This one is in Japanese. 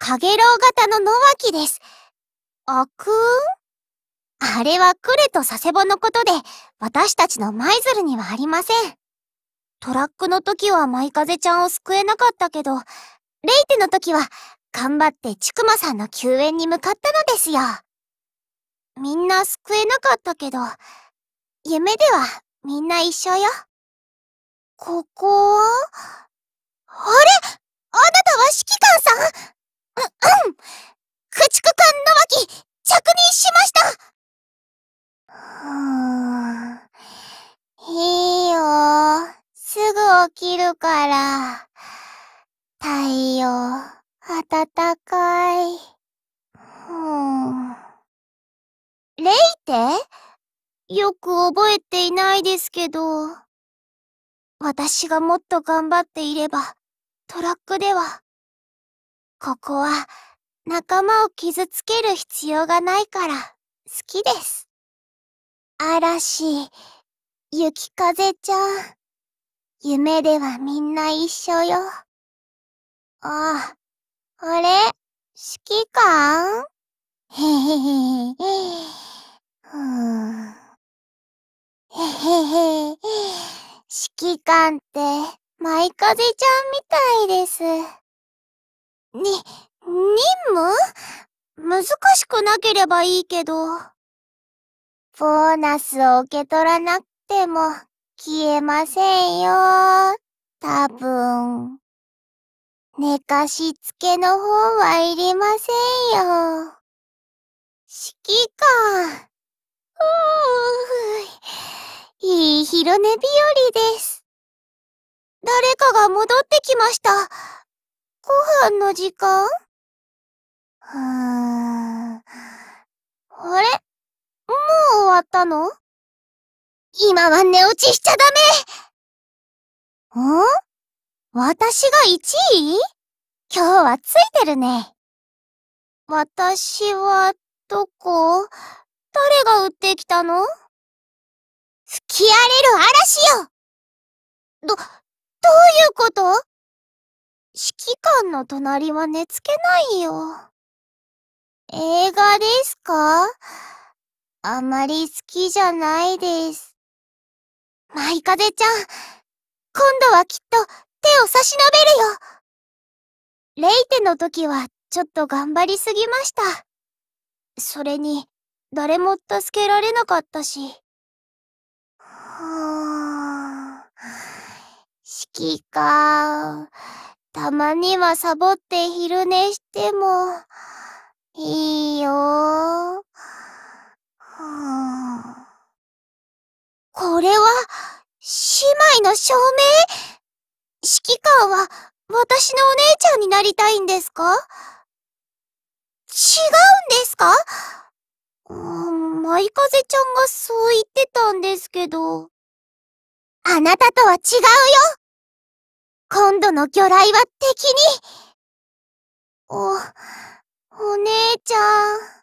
カゲロウ型の野脇です。あくーんあれはクレと佐世保のことで、私たちの舞鶴にはありません。トラックの時は舞風ちゃんを救えなかったけど、レイテの時は頑張ってちくまさんの救援に向かったのですよ。みんな救えなかったけど、夢ではみんな一緒よ。ここはあれあなたは指揮官さん起きるから。太陽、暖かい。ふん。レイテてよく覚えていないですけど。私がもっと頑張っていれば、トラックでは。ここは、仲間を傷つける必要がないから、好きです。嵐、雪風ちゃん。夢ではみんな一緒よ。あ、あれ指揮官へへへ。へへへ。指揮官って、舞風ちゃんみたいです。に、任務難しくなければいいけど。ボーナスを受け取らなくても消えませんよ。多分。寝かしつけの方はいりませんよ。指揮官。うーいい昼寝日和です。誰かが戻ってきました。ご飯の時間うーん。あれもう終わったの今は寝落ちしちゃダメん私が1位今日はついてるね。私は、どこ誰が打ってきたの吹き荒れる嵐よど、どういうこと指揮官の隣は寝つけないよ。映画ですかあまり好きじゃないです。マイカゼちゃん、今度はきっと手を差し伸べるよ。レイテの時はちょっと頑張りすぎました。それに、誰も助けられなかったし。ふーん。指揮官、たまにはサボって昼寝しても、いいよ。ふーんこれは、姉妹の証明指揮官は、私のお姉ちゃんになりたいんですか違うんですかうん、舞風ちゃんがそう言ってたんですけど。あなたとは違うよ今度の魚雷は敵にお、お姉ちゃん。